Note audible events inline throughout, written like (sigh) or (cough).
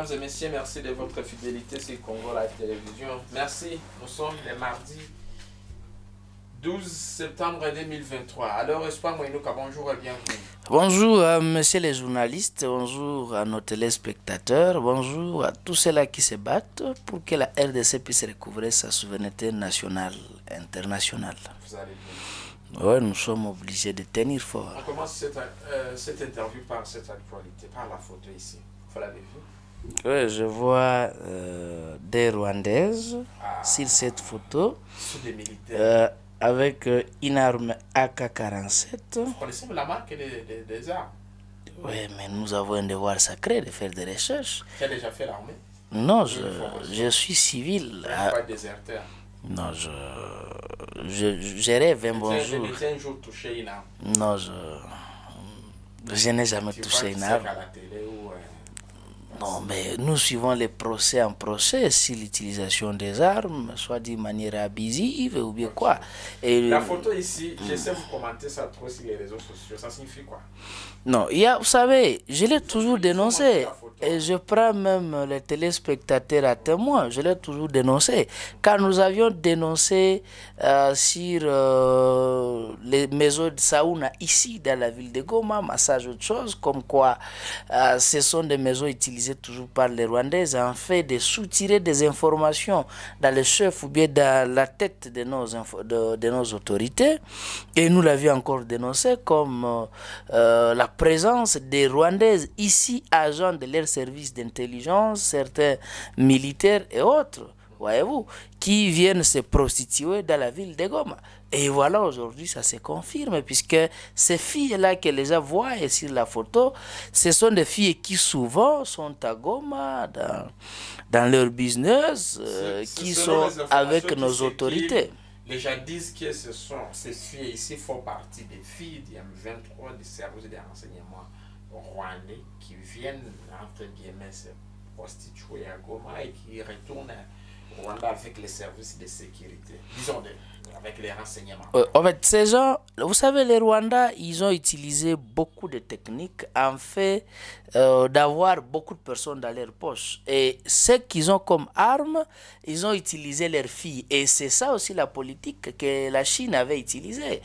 Mesdames et messieurs, merci de votre fidélité. sur Congo la télévision. Merci. Nous sommes le mardi 12 septembre 2023. Alors, Espoir Mouinouka, bonjour et bienvenue. Bonjour, à euh, monsieur les journalistes. Bonjour à nos téléspectateurs. Bonjour à tous ceux-là qui se battent pour que la RDC puisse recouvrer sa souveraineté nationale, internationale. Vous Oui, nous sommes obligés de tenir fort. On commence euh, cette, interview par cette actualité, par la photo ici. Vous l'avez vu Ouais, je vois euh, des Rwandaises ah. sur cette photo. Euh, avec euh, une arme AK-47. Vous connaissez la marque des, des, armes Oui, mais nous avons un devoir sacré de faire des recherches. Tu as déjà fait l'armée Non, je, je, suis civil. Tu suis ah. pas déserteur Non, je, je, rêve un bon jour. Tu un touché une arme Non, je, je n'ai jamais touché une arme. À la télé non, mais nous suivons les procès en procès, si l'utilisation des armes, soit d'une manière abusive ou bien quoi. La photo ici, je sais vous commenter ça trop sur les réseaux sociaux, ça signifie quoi Non, il y a, vous savez, je l'ai toujours dénoncé. Et je prends même les téléspectateurs à témoin, je l'ai toujours dénoncé. Quand nous avions dénoncé euh, sur euh, les maisons de sauna ici, dans la ville de Goma, massage autre chose, comme quoi euh, ce sont des maisons utilisées toujours par les Rwandaises, en fait de soutirer des informations dans les chefs ou bien dans la tête de nos, de, nos autorités. Et nous l'avions encore dénoncé comme la présence des Rwandaises ici, agents de l'air services d'intelligence, certains militaires et autres, voyez-vous, qui viennent se prostituer dans la ville de Goma. Et voilà, aujourd'hui, ça se confirme, puisque ces filles-là que les gens voient sur la photo, ce sont des filles qui souvent sont à Goma, dans, dans leur business, euh, qui sont avec nos autorités. Les gens disent que ce sont, ces filles ici font partie des filles du 23 du service des renseignements rwandais qui viennent, entre guillemets, se prostituer à Goma et qui retournent au Rwanda avec les services de sécurité. Disons, de, avec les renseignements. Euh, en fait, ces vous savez, les Rwandais, ils ont utilisé beaucoup de techniques en fait euh, d'avoir beaucoup de personnes dans leur poche. Et ce qu'ils ont comme arme, ils ont utilisé leurs filles. Et c'est ça aussi la politique que la Chine avait utilisée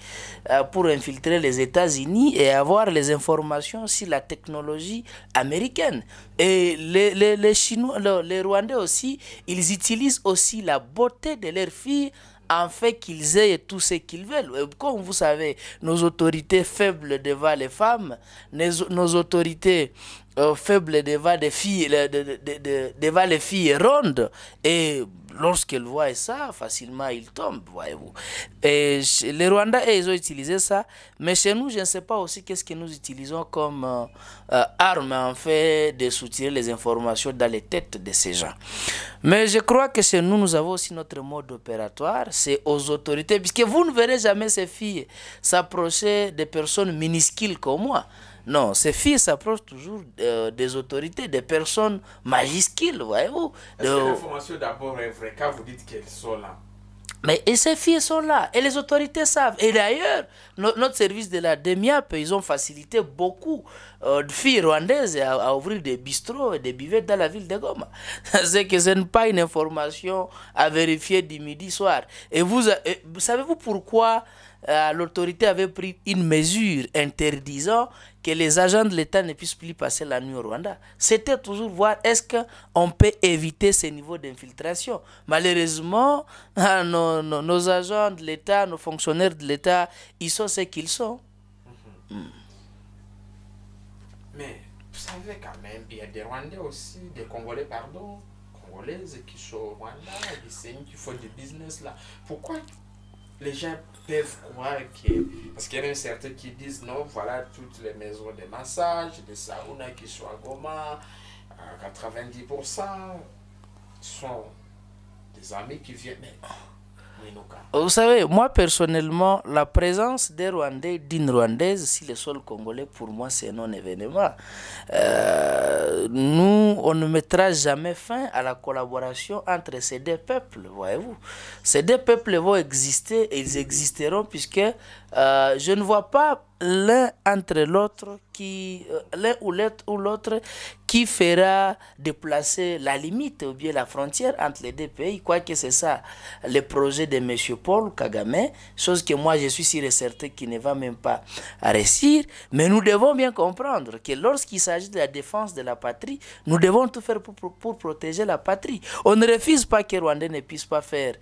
euh, pour infiltrer les États-Unis et avoir les informations sur la technologie américaine. Et les, les, Chinois, les Rwandais aussi, ils utilisent aussi la beauté de leurs filles en fait qu'ils aient tout ce qu'ils veulent. Euh, comme vous savez, nos autorités faibles devant les femmes, nos autorités euh, faible devant des filles, euh, devant les filles rondes. Et lorsqu'elles voient ça, facilement elles tombent, voyez-vous. Et les Rwandais, ils ont utilisé ça, mais chez nous, je ne sais pas aussi qu'est-ce que nous utilisons comme euh, arme en fait de soutirer les informations dans les têtes de ces gens. Mais je crois que chez nous, nous avons aussi notre mode opératoire, c'est aux autorités, puisque vous ne verrez jamais ces filles s'approcher des personnes minuscules comme moi. Non, ces filles s'approchent toujours euh, des autorités, des personnes majuscules, voyez-vous. Est-ce l'information d'abord est vraie quand vous dites qu'elles sont là mais et ces filles sont là, et les autorités savent. Et d'ailleurs, notre service de la DEMIAP, ils ont facilité beaucoup euh, de filles rwandaises à, ouvrir des bistrots et des bivets dans la ville de Goma. (laughs) C'est que ce n'est pas une information à vérifier du midi soir. Et vous, savez-vous pourquoi euh, l'autorité avait pris une mesure interdisant que les agents de l'État ne puissent plus passer la nuit au Rwanda. C'était toujours voir est-ce qu'on peut éviter ces niveaux d'infiltration. Malheureusement, (laughs) ah, nos, nos, agents de l'État, nos fonctionnaires de l'État, ils sont ce qu'ils sont. Mhm. Hmm. Mais vous savez quand même, il y a des Rwandais aussi, des Congolais, pardon, Congolaises qui sont au Rwanda, des qui font du business là. Pourquoi les gens peuvent croire que. Parce qu'il y en a certains qui disent non, voilà toutes les maisons de massage, de sauna qui sont à Goma, à 90% sont des amis qui viennent. Oh, vous savez, moi personnellement, la présence des Rwandais, d'une Rwandaise si le sol congolais, pour moi, c'est un non-événement. Euh, nous, on ne mettra jamais fin à la collaboration entre ces deux peuples, voyez-vous. Ces deux peuples vont exister et ils existeront puisque euh, je ne vois pas l'un entre l'autre qui euh, l'un ou l'autre ou l'autre qui fera déplacer la limite ou bien la frontière entre les deux pays quoique c'est ça le projet de monsieur Paul Kagame chose que moi je suis si et certain qu'il ne va même pas réussir mais nous devons bien comprendre que lorsqu'il s'agit de la défense de la patrie nous devons tout faire pour, protéger la patrie on ne refuse pas que Rwandais ne puisse pas faire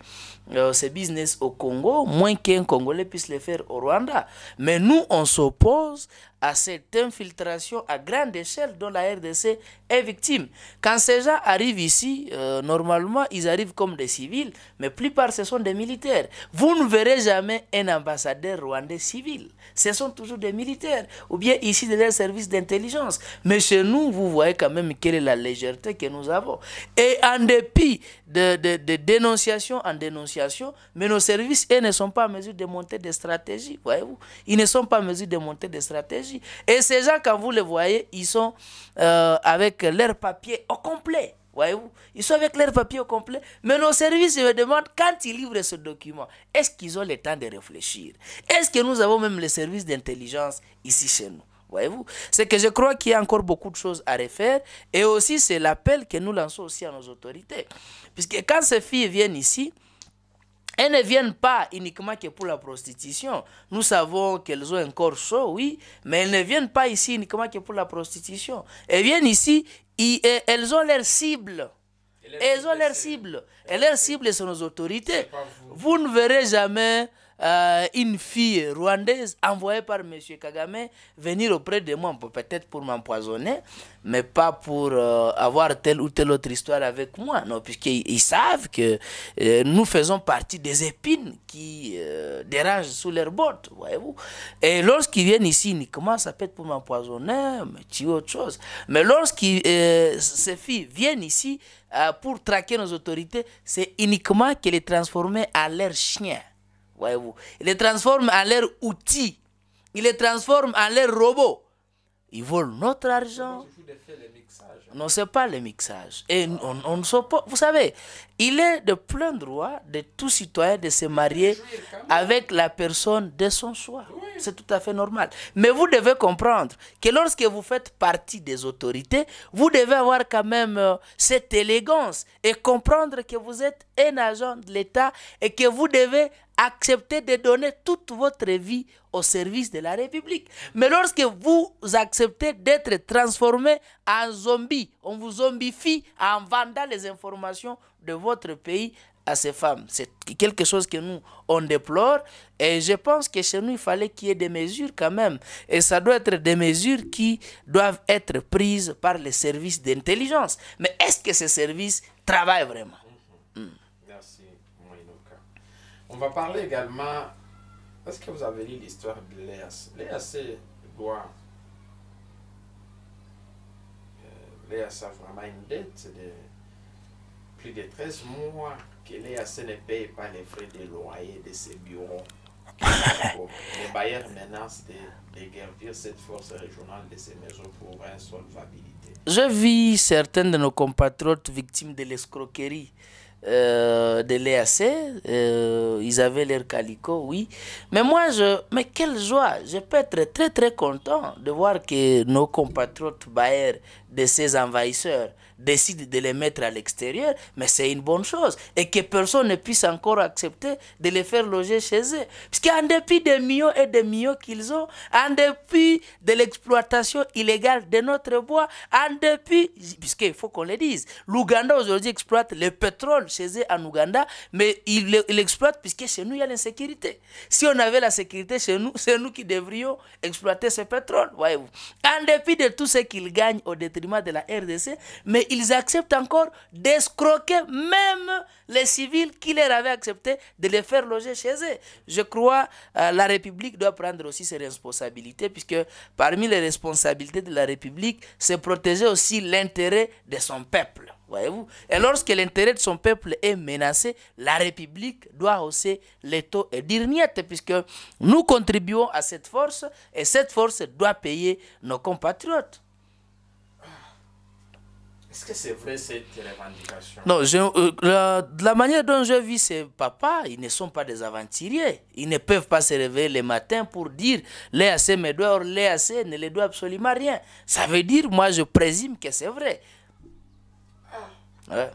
ses euh, business au Congo moins qu'un Congolais puisse le faire au Rwanda. Mais nous, on s'oppose à cette infiltration à grande échelle dont la RDC est victime. Quand ces gens arrivent ici, euh, normalement, ils arrivent comme des civils, mais plupart ce sont des militaires. Vous ne verrez jamais un ambassadeur rwandais civil. Ce sont toujours des militaires, ou bien ici de services service d'intelligence. Mais chez nous, vous voyez quand même quelle est la légèreté que nous avons. Et en dépit de, dénonciation en dénonciation, mais nos services, eux, ne sont pas en mesure de monter des stratégies, voyez-vous. Ils ne sont pas en mesure de monter des stratégies. Et ces gens, quand vous les voyez, ils sont euh, avec leur papier au complet. Voyez-vous Ils sont avec leurs papier au complet. Mais nos services me demande, quand ils livrent ce document, est-ce qu'ils ont le temps de réfléchir Est-ce que nous avons même les services d'intelligence ici chez nous Voyez-vous C'est que je crois qu'il y a encore beaucoup de choses à refaire. Et aussi, c'est l'appel que nous lançons aussi à nos autorités. Puisque quand ces filles viennent ici, elles ne viennent pas uniquement que pour la prostitution. Nous savons qu'elles ont un corps chaud, oui, mais elles ne viennent pas ici uniquement que pour la prostitution. Elles viennent ici, et elles ont leur cible. Elles ont leur cible. Et leur cible, sont nos autorités. vous ne verrez jamais euh, une fille rwandaise envoyée par M. Kagame venir auprès de moi, peut-être pour m'empoisonner, mais pas pour euh, avoir telle ou telle autre histoire avec moi, non, puisqu'ils savent que euh, nous faisons partie des épines qui dérangent sous leurs bottes, voyez-vous. Et lorsqu'ils viennent ici uniquement, ça peut être pour m'empoisonner, mais tu autre chose. Mais lorsqu'ils, ces filles viennent ici pour traquer nos autorités, c'est uniquement qu'elles les transformer à leurs chiens. Voyez-vous Ils les transforment en leurs outils. Ils les transforment en leurs robots. Ils volent notre argent. Non, c'est pas le mixage. Et ah. on, ne sait pas. Vous savez, il est de plein droit de tout citoyen de se marier avec la personne de son choix. C'est tout à fait normal. Mais vous devez comprendre que lorsque vous faites partie des autorités, vous devez avoir quand même euh, cette élégance et comprendre que vous êtes un agent de l'État et que vous devez accepter de donner toute votre vie au service de la République. Mais lorsque vous acceptez d'être transformé en zombie, on vous zombifie en vendant les informations de votre pays à ces femmes. C'est quelque chose que nous, on déplore. Et je pense que chez nous, il fallait qu'il y ait des mesures quand même. Et ça doit être des mesures qui doivent être prises par les services d'intelligence. Mais est-ce que ces services travaillent vraiment mm-hmm. Mm-hmm. Merci, On va parler également... Est-ce que vous avez lu l'histoire de Léa Léa, c'est Léa vraiment une dette de plus de 13 mois que Léa ne paye pas les frais de loyer de ses bureaux. (laughs) Les bailleurs menacent de, de cette force régionale de ses maisons pour insolvabilité. Je vis certains de nos compatriotes victimes de l'escroquerie. Euh, de l'EAC, euh, ils avaient leur calico, oui. Mais moi, je, mais quelle joie Je peux être très très content de voir que nos compatriotes Bayer, de ces envahisseurs décide de les mettre à l'extérieur, mais c'est une bonne chose. Et que personne ne puisse encore accepter de les faire loger chez eux. Puisqu'en dépit des millions et des millions qu'ils ont, en dépit de l'exploitation illégale de notre bois, en dépit, puisqu'il faut qu'on le dise, l'Ouganda aujourd'hui exploite le pétrole chez eux en Ouganda, mais il l'exploite puisque chez nous, il y a l'insécurité. Si on avait la sécurité chez nous, c'est nous qui devrions exploiter ce pétrole, voyez-vous. En dépit de tout ce qu'ils gagnent au détriment de la RDC, mais ils acceptent encore d'escroquer même les civils qui leur avaient accepté de les faire loger chez eux. Je crois que euh, la République doit prendre aussi ses responsabilités, puisque parmi les responsabilités de la République, c'est protéger aussi l'intérêt de son peuple. Voyez-vous Et lorsque l'intérêt de son peuple est menacé, la République doit hausser les taux et dire niette, puisque nous contribuons à cette force et cette force doit payer nos compatriotes. Est-ce que c'est vrai cette revendication Non, euh, la, manière dont je vis ces papas, ils ne sont pas des aventuriers. Ils ne peuvent pas se réveiller le matin pour dire l'EAC me doit, or l'EAC ne les doit absolument rien. Ça veut dire, moi je présume que c'est vrai. Ah.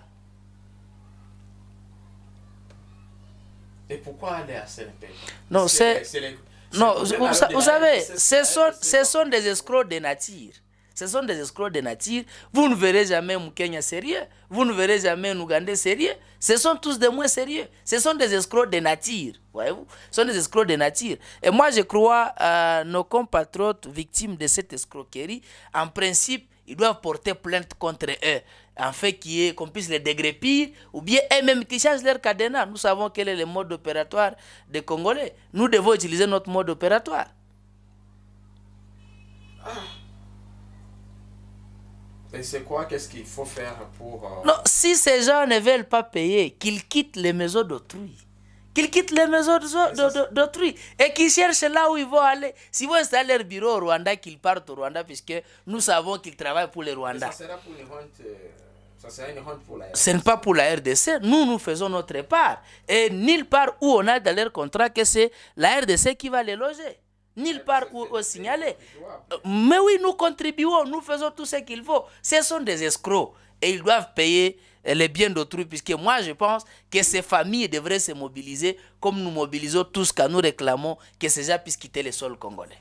Et pourquoi l'EAC ne peut Non, c'est... Non, vous, savez, ce sont, ce sont des escrocs de nature. Ce sont des escrocs de nature. Vous ne verrez jamais un Kenya sérieux. Vous ne verrez jamais un Ougandais sérieux. Ce sont tous des moins sérieux. Ce sont des escrocs de nature. Voyez-vous Ce sont des escrocs de nature. Et moi, je crois à euh, nos compatriotes victimes de cette escroquerie, en principe, ils doivent porter plainte contre eux, en fait qui qu'on puisse les dégrépir, ou bien eux-mêmes qui changent leur cadenas. Nous savons quel est le mode opératoire des Congolais. Nous devons utiliser notre mode opératoire. c'est quoi Qu'est-ce qu'il faut faire pour... Euh, non, si ces gens ne veulent pas payer, qu'ils quittent les maisons d'autrui. Qu'ils quittent les maisons d'autrui et qu'ils cherchent là où ils vont aller. S'ils vont installer leur bureau au Rwanda, qu'ils partent au Rwanda, puisque nous savons qu'ils travaillent pour les Rwandais. Ça pour euh, ça sera une honte pour la RDC. Ce n'est pas pour la RDC. Nous, nous faisons notre part. Et nulle part où on a dans leur contrat que c'est la RDC qui va les loger nulle part où au signaler. Mais oui, nous contribuons, nous faisons tout ce qu'il faut. Ce sont des escrocs et ils doivent payer les biens d'autrui, puisque moi je pense que ces familles devraient se mobiliser comme nous mobilisons tous quand nous réclamons que ces gens puissent quitter le sol congolais.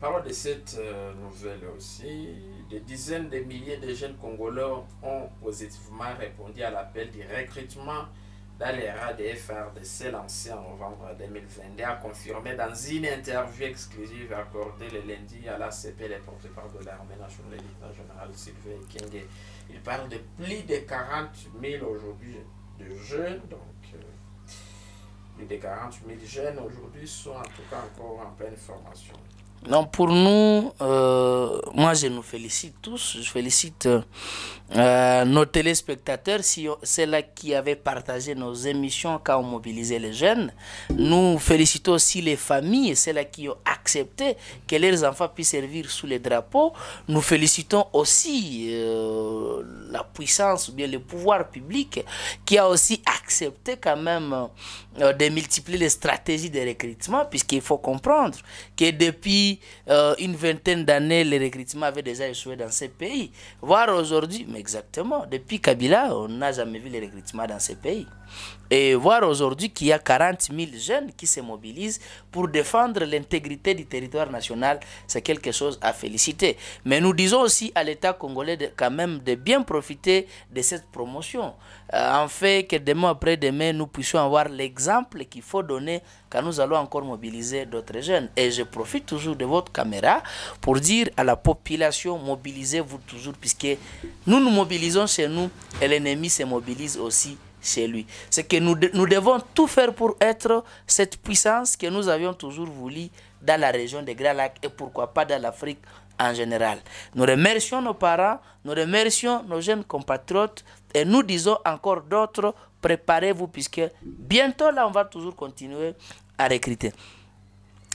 Parlons de cette euh, nouvelle aussi. Des dizaines de milliers de jeunes Congolais ont positivement répondu à l'appel du recrutement dans les des en novembre 2022, a confirmé dans une interview exclusive accordée le lundi à l'ACP, les porte-parole de l'armée nationale, générale général Sylvain Kenge. Il parle de plus de 40 000 aujourd'hui de jeunes, donc euh, plus de 40 000 jeunes aujourd'hui sont en tout cas encore en pleine formation. Donc pour nous, euh, moi je nous félicite tous, je félicite euh, nos téléspectateurs, si c'est là qui avaient partagé nos émissions quand on mobilisait les jeunes. Nous félicitons aussi les familles, celles-là qui ont accepté que leurs enfants puissent servir sous les drapeaux. Nous félicitons aussi euh, la puissance ou bien le pouvoir public qui a aussi accepté quand même euh, de multiplier les stratégies de recrutement puisqu'il faut comprendre que depuis euh, une vingtaine d'années, le recrutement avait déjà échoué dans ces pays. Voir aujourd'hui, mais exactement, depuis Kabila, on n'a jamais vu le recrutement dans ces pays et voir aujourd'hui qu'il y a 40 000 jeunes qui se mobilisent pour défendre l'intégrité du territoire national, c'est quelque chose à féliciter. Mais nous disons aussi à l'État congolais de, quand même de bien profiter de cette promotion, euh, en fait que demain après-demain, nous puissions avoir l'exemple qu'il faut donner quand nous allons encore mobiliser d'autres jeunes. Et je profite toujours de votre caméra pour dire à la population, mobilisez-vous toujours, puisque nous nous mobilisons chez nous et l'ennemi se mobilise aussi lui. C'est que nous, devons tout faire pour être cette puissance que nous avions toujours voulu dans la région des Grands Lacs et pourquoi pas dans l'Afrique en général. Nous remercions nos parents, nous remercions nos jeunes compatriotes et nous disons encore d'autres, préparez-vous puisque bientôt là on va toujours continuer à recruter.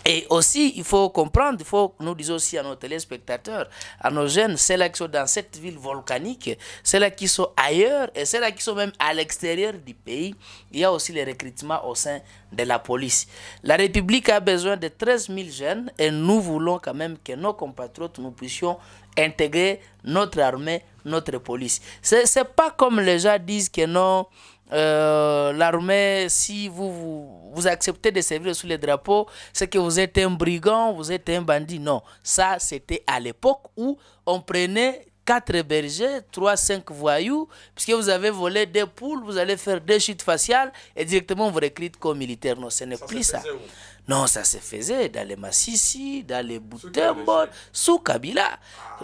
Et aussi, il faut comprendre, il faut nous disons aussi à nos téléspectateurs, à nos jeunes, ceux-là qui sont dans cette ville volcanique, ceux-là qui sont ailleurs et ceux-là qui sont même à l'extérieur du pays, il y a aussi le recrutement au sein de la police. La République a besoin de 13 000 jeunes et nous voulons quand même que nos compatriotes, nous puissions intégrer notre armée, notre police. Ce n'est pas comme les gens disent que non, euh, l'armée, si vous, vous, acceptez de servir sous les drapeaux, c'est que vous êtes un brigand, vous êtes un bandit. Non, ça c'était à l'époque où on prenait quatre bergers, trois, cinq voyous, puisque vous avez volé des poules, vous allez faire des chutes faciales et directement vous recrute comme militaire. Non, ce n'est plus ça. Non, ça se faisait dans les Massissi, dans les Boutembo, sous Kabila.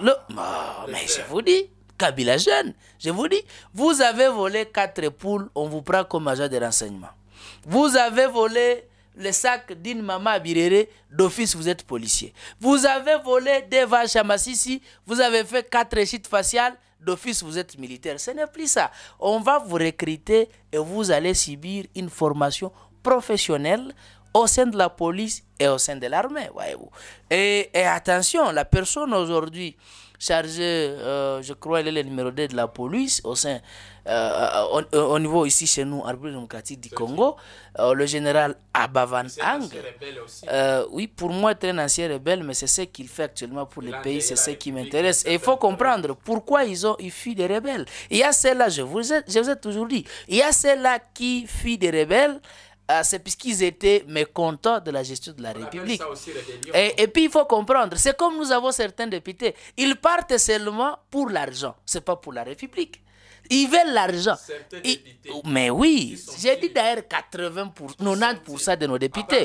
Le... Ah, ah, mais je vous dis. Kabila jeune. Je vous dis, vous avez volé quatre poules, on vous prend comme agent de renseignement. Vous avez volé le sac d'une maman à Birere, d'office vous êtes policier. Vous avez volé des vaches à Massissi, vous avez fait quatre sites faciales, d'office vous êtes militaire. Ce n'est plus ça. On va vous recruter et vous allez subir une formation professionnelle au sein de la police et au sein de l'armée, voyez-vous. et attention, la personne aujourd'hui chargé, euh, je crois, il est le numéro 2 de la police au sein, euh, euh, au, niveau ici chez nous, République démocratique du Congo, le général Abavan Ang. oui, pour moi, très ancien rebelle, mais c'est ce qu'il fait actuellement pour le pays, c'est ce qui m'intéresse. Et il faut comprendre pourquoi ils ont ils fuient des rebelles. Il y a ceux là je vous ai, je vous ai toujours dit, il y a ceux là qui fuient des rebelles ah, c'est puisqu'ils étaient mécontents de la gestion de la République. et, puis il faut comprendre, c'est comme nous avons certains députés, ils partent seulement pour l'argent, ce n'est pas pour la République. Ils veulent l'argent. Mais oui, j'ai dit d'ailleurs 80 pour, 90% de nos députés.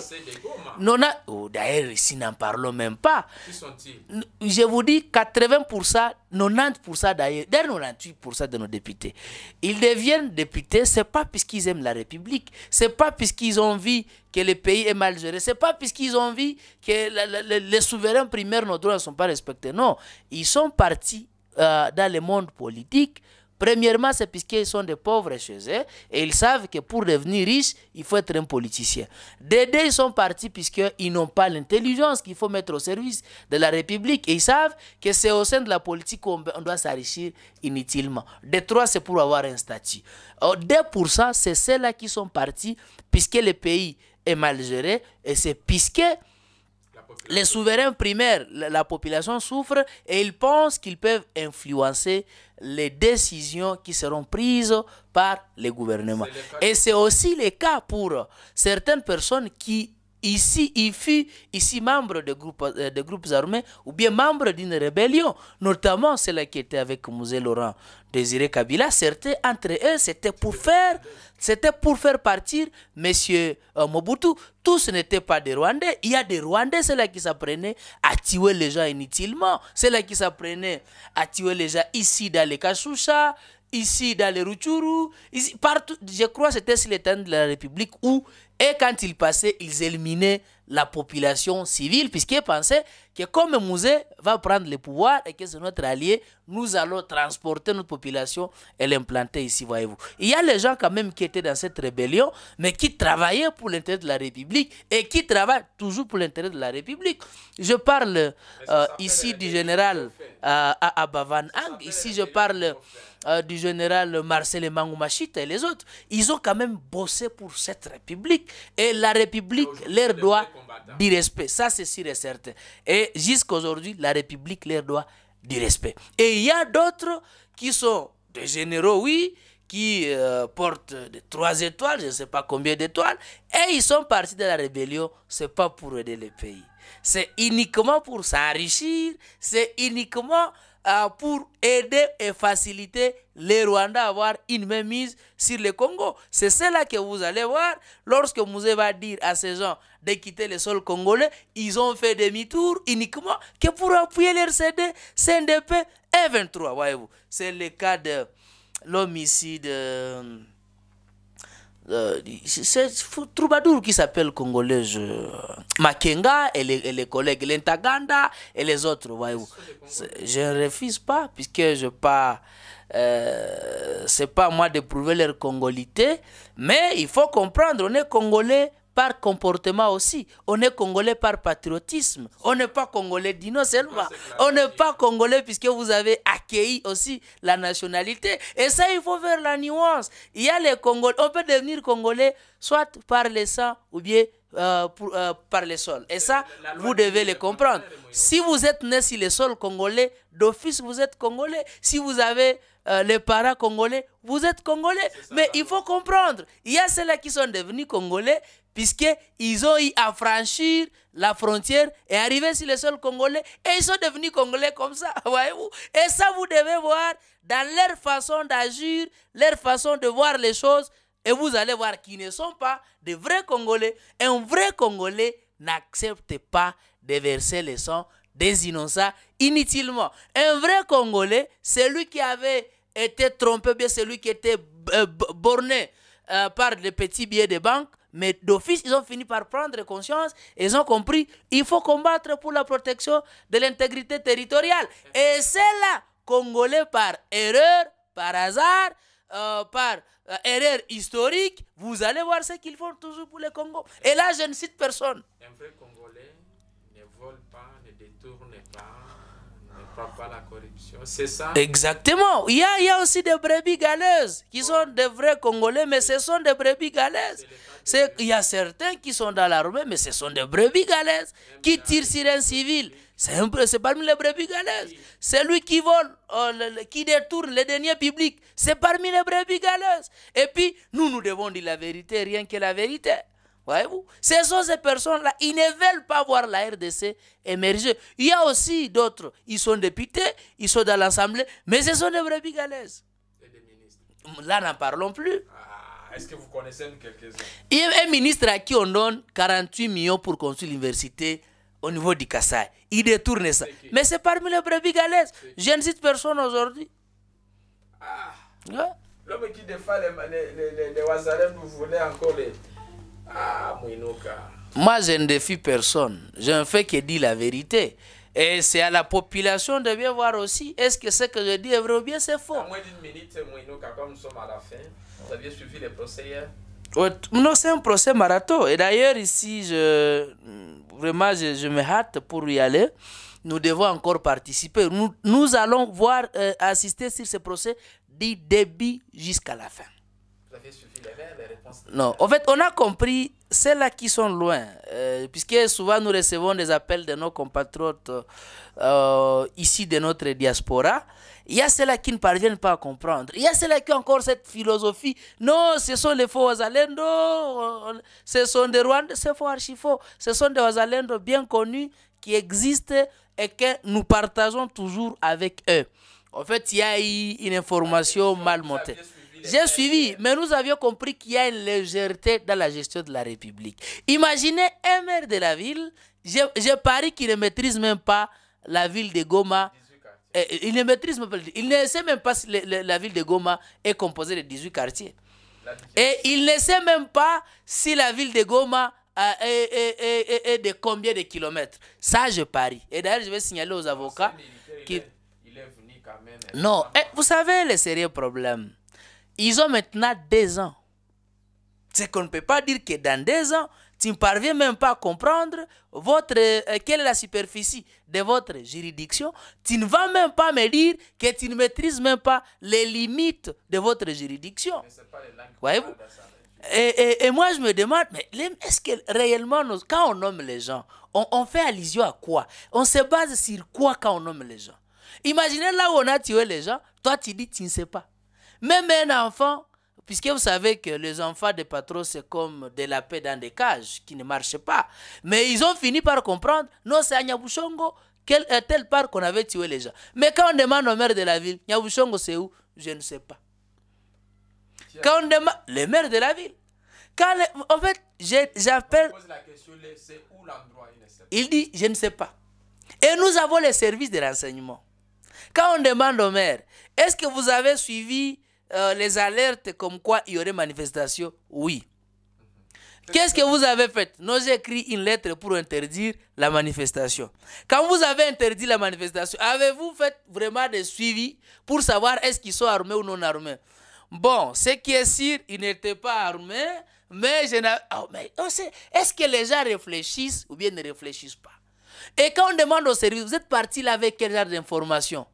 Oh, d'ailleurs, ici, n'en parlons même pas. Je vous dis 80%, 90% d'ailleurs, 98% de nos députés. Ils deviennent députés, c'est pas puisqu'ils aiment la République, c'est pas puisqu'ils ont envie que le pays est mal géré, c'est pas puisqu'ils ont envie que les souverains primaires, nos droits ne sont pas respectés. Non, ils sont partis euh, dans le monde politique Premièrement, c'est puisqu'ils sont des pauvres chez eux et ils savent que pour devenir riches, il faut être un politicien. Dédé, ils sont partis puisqu'ils n'ont pas l'intelligence qu'il faut mettre au service de la République et ils savent que c'est au sein de la politique qu'on doit s'enrichir inutilement. Des trois, c'est pour avoir un statut. or oh, pour ça, c'est ceux-là qui sont partis puisque le pays est mal géré et c'est puisque les souverains primaires, la, population souffre et ils pensent qu'ils peuvent influencer les décisions qui seront prises par les gouvernements. et c'est aussi le cas pour certaines personnes qui Ici, il fut ici membre de groupes, euh, groupes armés ou bien membre d'une rébellion, notamment celle qui était avec Mouzé Laurent. Désiré Kabila, certains entre eux, c'était pour faire, c'était pour faire partir M. Euh, Mobutu. Tous n'étaient pas des Rwandais. Il y a des Rwandais, c'est là qui s'apprenaient à tuer les gens inutilement. C'est là qui s'apprenaient à tuer les gens ici dans les Kachoucha ici dans les Routchourou, partout. Je crois que c'était sur les temps de la République où, et quand ils passaient, ils éliminaient la population civile, puisqu'ils pensaient que comme Mouzé va prendre le pouvoir et que c'est notre allié, nous allons transporter notre population et l'implanter ici, voyez-vous. Il y a les gens quand même qui étaient dans cette rébellion, mais qui travaillaient pour l'intérêt de la République et qui travaillent toujours pour l'intérêt de la République. Je parle euh, ici du général Abavan euh, Ang, ici je parle... Euh, du général Marcel Mangumachita et les autres, ils ont quand même bossé pour cette République. Et la République leur doit du respect. Ça, c'est sûr et certain. Et jusqu'à aujourd'hui, la République leur doit du respect. Et il y a d'autres qui sont des généraux, oui, qui euh, portent des trois étoiles, je ne sais pas combien d'étoiles, et ils sont partis de la rébellion, c'est pas pour aider le pays. C'est uniquement pour s'enrichir, c'est uniquement euh, pour aider et faciliter les Rwandais à avoir une mainmise sur le Congo. C'est cela que vous allez voir lorsque Musée va dire à ces gens de quitter le sol congolais. Ils ont fait demi-tour uniquement que pour appuyer les RCD, CNDP et 23, voyez-vous. C'est le cas de l'homicide... Euh, euh, c'est troubadour qui s'appelle congolais, euh, Makenga et les, collègues l'Intaganda et les autres je ne refuse pas puisque je pas euh, c'est pas moi de prouver leur congolité mais il faut comprendre on est congolais par comportement aussi. On est congolais par patriotisme. On n'est pas congolais d'Ino seulement. On n'est pas congolais puisque vous avez accueilli aussi la nationalité. Et ça, il faut faire la nuance. Il y a les Congolais. On peut devenir congolais soit par les sang ou bien euh, euh, par les sols. Et ça, vous devez le comprendre. Si vous êtes né sur le sol congolais, d'office, vous êtes congolais. Si vous avez euh, les parents congolais, vous êtes congolais. Mais il faut comprendre, il y a ceux-là qui sont devenus congolais puisqu'ils ont eu à franchir la frontière et arriver sur le sol congolais, et ils sont devenus congolais comme ça, (laughs) voyez-vous. Et ça, vous devez voir dans leur façon d'agir, leur façon de voir les choses, et vous allez voir qu'ils ne sont pas de vrais Congolais. Un vrai Congolais n'accepte pas de verser le sang des innocents inutilement. Un vrai Congolais, celui qui avait été trompé, bien celui qui était euh, borné euh, par les petits billets de banque, mais d'office, ils ont fini par prendre conscience, ils ont compris, il faut combattre pour la protection de l'intégrité territoriale. Et c'est là, Congolais par erreur, par hasard, euh, par euh, erreur historique, vous allez voir ce qu'ils font toujours pour les Congo. Et là, je ne cite personne. Un vrai Congolais ne vole pas, ne détourne pas, ne pas la corruption. C'est ça Exactement. Il y, a, il y, a, aussi des brebis galeuses qui sont des vrais Congolais, mais ce sont des brebis galeuses c'est qu'il y a certains qui sont dans l'armée, mais ce sont des brebis galaises qui tirent sur un civil. C'est parmi les brebis galaises. C'est lui qui vole, oh, qui détourne les deniers publics. C'est parmi les brebis galaises. Et puis, nous, nous devons dire la vérité, rien que la vérité. Voyez-vous Ces personnes-là, ils ne veulent pas voir la RDC émerger. Il y a aussi d'autres, ils sont députés, ils sont dans l'Assemblée, mais ce sont des brebis galaises. Là, n'en parlons plus. Ah. Est-ce que vous connaissez quelques-uns Il y a un ministre à qui on donne 48 millions pour construire l'université au niveau du Kassai. Il détourne ça. Mais c'est parmi les brebis galaises. Je ne cite personne aujourd'hui. Ah! L'homme qui défend les, les, vous voulez encore les... Ah, Mouinouka. Moi, je ne défie personne. Je ne fais qui dit la vérité. Et c'est à la population de bien voir aussi, est-ce que ce que je dis est vrai ou bien c'est faux. À moins d'une minute, Mouinouka, comme nous sommes à la fin. Vous aviez suivi les procès hier non, c'est un procès marathon. Et d'ailleurs, ici, je, vraiment, je, me hâte pour y aller. Nous devons encore participer. Nous, nous allons voir, euh, assister sur ce procès du début jusqu'à la fin. Vous aviez suivi les, réponses Non. En fait, on a compris celles-là qui sont loin, euh, puisque souvent nous recevons des appels de nos compatriotes euh, ici de notre diaspora il y a ceux-là qui ne parviennent pas à comprendre. Il y a ceux-là qui ont encore cette philosophie. Non, ce sont les faux Ozalendo. ce sont des Rwandais, des faux archifaux. Ce sont des Ozalendo bien connus qui existent et que nous partageons toujours avec eux. En fait, il y a eu une information ah, mal montée. J'ai suivi, mais nous avions compris qu'il y a une légèreté dans la gestion de la République. Imaginez un maire de la ville, j'ai je parie qu'il ne maîtrise même pas la ville de Goma eh, eh, il ne maîtrise même pas. Il ne sait même pas si la ville de Goma est composée de 18 quartiers. Et il ne sait même pas si la ville de Goma euh, est, de combien de kilomètres. Ça, je parie. Et d'ailleurs, je vais signaler aux avocats est venu quand même hein. non, eh, vous savez le sérieux problème. Ils ont maintenant deux ans. C'est qu'on ne peut pas dire que dans deux ans, tu ne parviens même pas à comprendre euh, quelle est la superficie de votre juridiction. Tu ne vas même pas me dire que tu ne maîtrises même pas les limites de votre juridiction. Voyez-vous et, et, et, moi, je me demande, mais est-ce que réellement, quand on nomme les gens, on, on fait allusion à quoi On se base sur quoi quand on nomme les gens Imaginez là où on a tué les gens, toi tu dis tu ne sais pas. Même un enfant, Puisque vous savez que les enfants des patrons, c'est comme de la paix dans des cages qui ne marchent pas. Mais ils ont fini par comprendre, non, c'est à Nyabushongo, quel, à tel part qu'on avait tué les gens. Mais quand on demande au maire de la ville, Nyabushongo, c'est où Je ne sais pas. Quand on demande, le maire de la ville. Quand en fait, j'appelle. Il dit, je ne sais pas. Et nous avons les services de renseignement. Quand on demande au maire, est-ce que vous avez suivi euh, les alertes comme quoi il y aurait manifestation, oui. Mhm. Qu'est-ce que vous avez fait Nous avons écrit une lettre pour interdire la manifestation. Quand vous avez interdit la manifestation, avez-vous fait vraiment des suivis pour savoir est-ce qu'ils sont armés ou non armés Bon, ce qui est sûr, ils n'étaient pas armés, mais, je n'ai... Ah, est-ce que les gens réfléchissent ou bien ne réfléchissent pas Et quand on demande au service, vous êtes parti là avec quel genre d'informations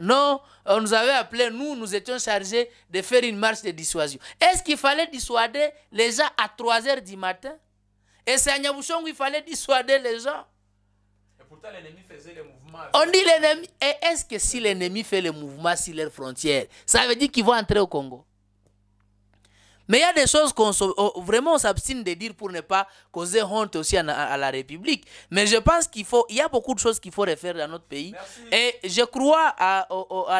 non, euh, on nous avait appelé, nous, nous étions chargés de faire une marche de dissuasion. Est-ce qu'il fallait dissuader les gens à 3 h du matin Et c'est à Nyabushong qu'il fallait dissuader les gens. Et pourtant, l'ennemi faisait les mouvements. On dit l'ennemi. Et est-ce que si l'ennemi fait les mouvements sur leurs frontières, ça veut dire qu'ils vont entrer au Congo mais il y a des choses qu'on oh, vraiment s'abstine de dire pour ne pas causer honte aussi à, la République. Mais je pense qu'il faut, il y a beaucoup de choses qu'il faut refaire dans notre pays. Et je crois à,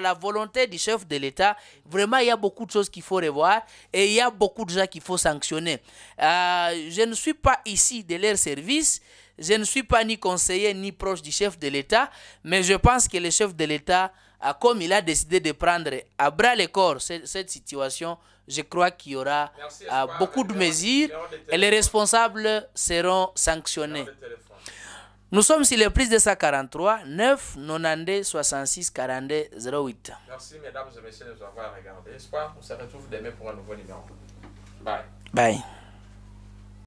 la volonté du chef de l'État. Vraiment, il y a beaucoup de choses qu'il faut revoir et il y a beaucoup de gens qu'il faut sanctionner. Euh, je ne suis pas ici de leur service. Je ne suis pas ni conseiller ni proche du chef de l'État, mais je pense que le chef de l'État, comme il a décidé de prendre à bras le corps cette situation, je crois qu'il y aura euh, beaucoup de mesures et les responsables seront sanctionnés. Nous sommes sur le plus de 143 9 92 66 42 08. Merci mesdames et messieurs de nous avoir regardés. Espoir, on se retrouve demain pour un nouveau numéro. Bye. Bye.